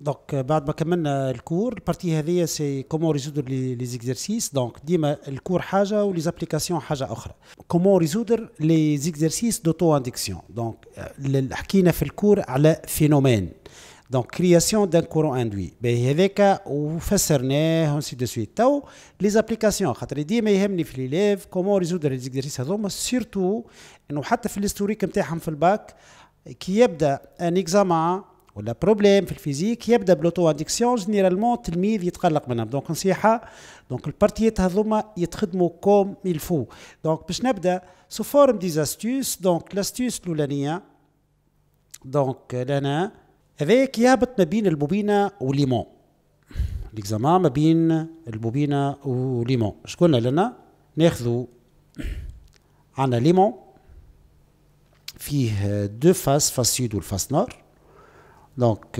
دونك euh, بعد ما كملنا الكور البارتي هذه سي كومون ريزودر لي زيكزرسيس دونك ديما الكور حاجه ولي زابليكاسيون حاجه اخرى كومون ريزودر لي زيكزرسيس دوتو انديكسيون دونك حكينا في الكور على فينومين دونك كرياسيون دان كورون اندوي باهي هذاك وفسرناه ونسي دو سويت تو لي زابليكاسيون خاطر ديما يهمني في ليليف كومون ريزودر لي زيكزرسيس هذوما سيرتو انه حتى في الهيستوريك نتاعهم في الباك كي يبدا ان اكزامان ولا بروبليم في الفيزيك يبدا بلوتو انديكسيون جينيرالمون التلميذ يتقلق منهم دونك نصيحه دونك البارتيات هذوما يتخدموا كوم الفو دونك باش نبدا سو فورم دي زاستيوس دونك لاستوس الاولانيه دونك لنا هذاك يهبط ما بين البوبينه والليمون ليكزاما ما بين البوبينه والليمون شكون لنا ناخذوا عندنا ليمون فيه دو فاس فاس سود والفاس نور دونك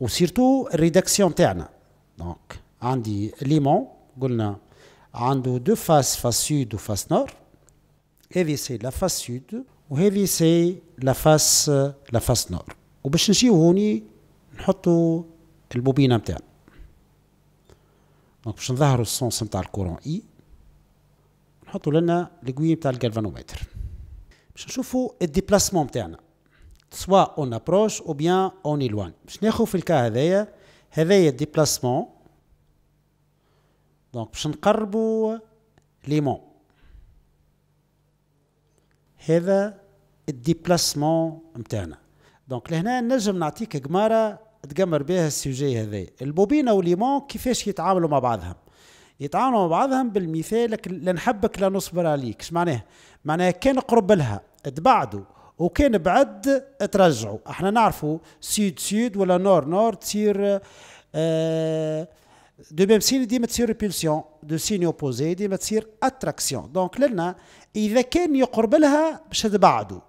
و سيرتو الريداكسيون تاعنا دونك عندي ليمون قلنا عنده دو فاس فاس سود و فاس نور هذه سي لا فاس سود وهذه سي لا فاس لا فاس نور وباش نجيو هوني نحطو البوبينه نتاعنا دونك باش نظهرو السونس نتاع الكورون اي نحطو لنا الكوي نتاع الكالفانومتر باش نشوفو الديبلاسمون نتاعنا سوا اون ابروش او بيان اون ايلوان باش ناخذ في الكا هذايا هذايا ديبلاسمون دونك باش نقربوا ليمون هذا الديبلاسمون نتاعنا دونك لهنا نجم نعطيك قماره تقمر بها السوجي هذايا البوبينه والليمون كيفاش يتعاملوا مع بعضهم يتعاملوا مع بعضهم بالمثال لا نحبك لا نصبر عليك اش معناه معناه كان قرب لها تبعدوا وكان بعد ترجعوا احنا نعرفوا سيد سيد ولا نور نور تصير آه، دو ميم سين ديما تصير ريبولسيون دو سين اوبوزي ديما تصير اتراكسيون دونك لنا اذا كان يقرب لها باش تبعدوا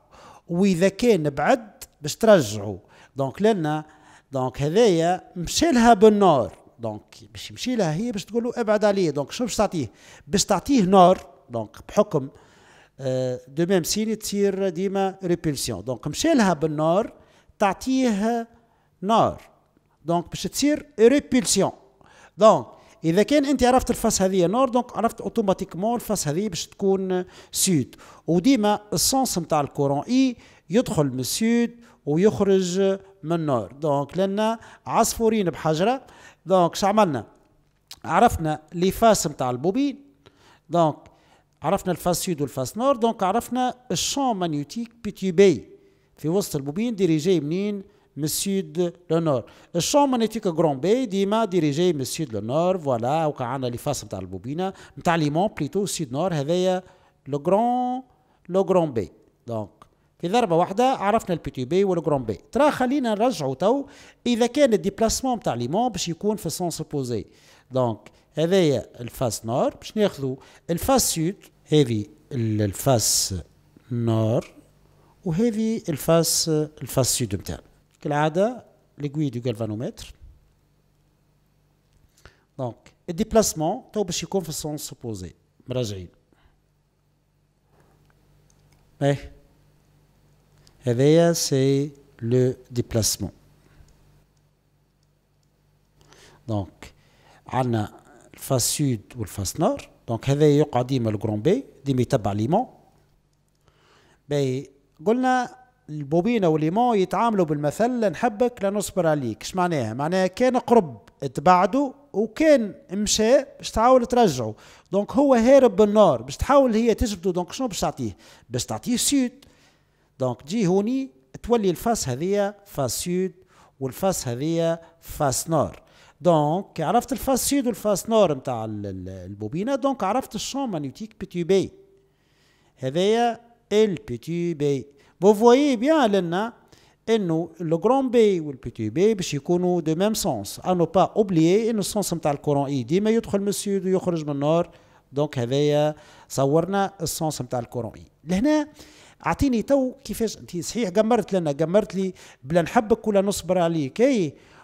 واذا كان بعد باش ترجعوا دونك لنا دونك هذايا مشى لها بالنور دونك باش يمشي لها هي باش تقول له ابعد عليا دونك شنو باش تعطيه باش تعطيه نور دونك بحكم آه، دو ميم سين تصير ديما ريبلسيون دونك مشى لها بالنار تعطيه نار دونك باش تصير ريبلسيون دونك اذا كان انت عرفت الفاس هذه نور دونك عرفت اوتوماتيكمون الفاس هذه باش تكون سود وديما السونس نتاع الكورون اي يدخل من السود ويخرج من النور دونك لان عصفورين بحجره دونك شو عملنا عرفنا لي فاس نتاع البوبين دونك عرفنا الفاس سود والفاس نور دونك عرفنا الشون مانيوتيك بيتي بي في وسط البوبين ديريجي منين من السود للنور الشون مانيوتيك غرون بي ديما ديريجي من السود للنور فوالا عندنا لي فاس نتاع البوبينه نتاع ليمون بليتو سود نور هذايا لو غرون لو غرون بي دونك في ضربة واحدة عرفنا البيتي بي والجرون بي ترى خلينا نرجعوا تو إذا كان الديبلاسمون تاع ليمون باش يكون في سونس اوبوزي دونك هذايا الفاس نور باش ناخذوا الفاس سود هذه الفاس نور وهذه الفاس الفاس سود نتاعنا كالعاده ليغوي دو غالفانومتر دونك الديبلاسمون تو باش يكون في السونس اوبوزي مراجعين ايه هذايا سي لو ديبلاسمون دونك عندنا الفاس سود والفاس نور دونك هذا يقع ديما الجرون بي ديما يتبع ليمون باهي قلنا البوبينه والليمون يتعاملوا بالمثل نحبك لا نصبر عليك اش معناها معناها كان قرب تبعده وكان مشى باش تحاول ترجعه دونك هو هارب بالنار باش تحاول هي تجبده دونك شنو باش تعطيه باش تعطيه سود دونك تجي هوني تولي الفاس هذيا فاس سود والفاس هذيا فاس نار دونك عرفت الفاس سيد والفاس نور نتاع البوبينه دونك عرفت الشون مانيتيك بيتي بي هذايا ال تي بي فو فوايي بيان لنا انه لو غران بي تي بي باش يكونوا دو ميم سونس انو با اوبليي ان السونس نتاع الكورون اي ديما يدخل من السود ويخرج من النور دونك هذايا صورنا السونس نتاع الكورون اي لهنا اعطيني تو كيفاش انت صحيح قمرت لنا قمرت لي بلا نحبك ولا نصبر عليك اي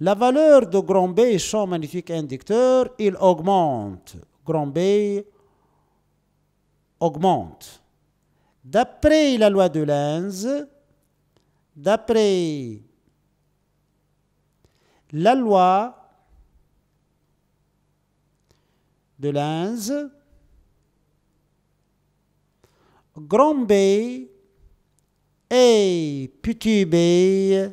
La valeur de grand B, champ magnétique inducteur, il augmente. Grand B augmente. D'après la loi de Lenz, d'après la loi de Lenz, grand B est petit b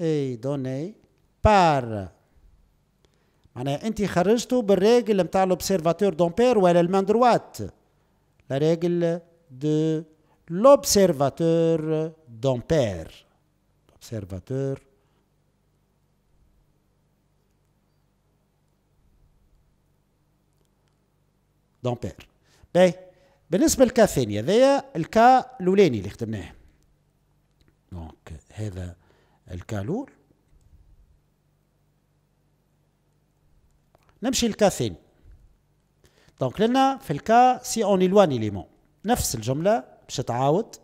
اي دوني بار معناها انت خرجته بالراجل نتاع لوبسيرفاتور دومبير ولا المان دروات لا راجل دو لوبسيرفاتور دومبير لوبسيرفاتور دومبير باهي بالنسبه للكا الثانيه هذايا الكا الاولاني اللي خدمناه دونك هذا Le cas lourd. Nous le cas Donc, nous le cas si on éloigne les monts. c'est avons le de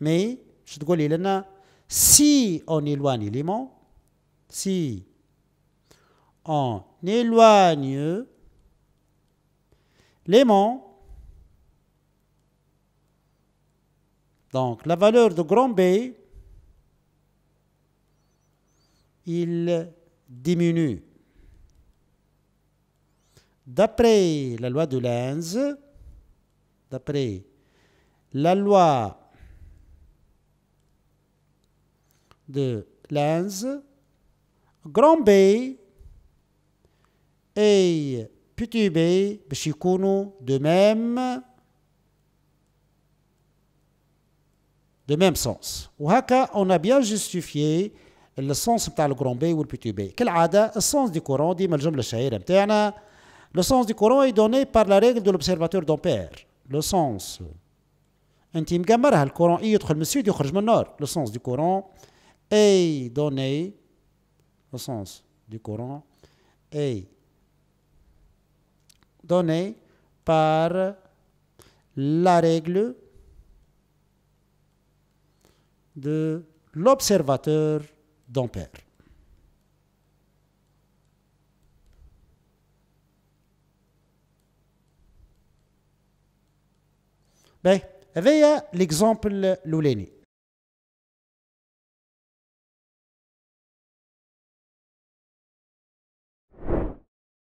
Mais, je Si on éloigne les si on éloigne les donc la valeur de grand B il diminue. D'après la loi de Lenz, d'après la loi de Lenz, grand B et petit B de même de même sens. Ou on a bien justifié le sens du Grand Bey ou le petit Bey. Quelle est le sens du Coran dit malgré le chahirem? Tiens, le sens du Coran est donné par la règle de l'observateur d'un père. Le sens intime, gamarah, le Coran. Il y a autre le Monsieur du Crochetement Le sens du Coran est donné. Le sens du Coran est donné par la règle de l'observateur d'ampère Eh bien, l'exemple de Louléni.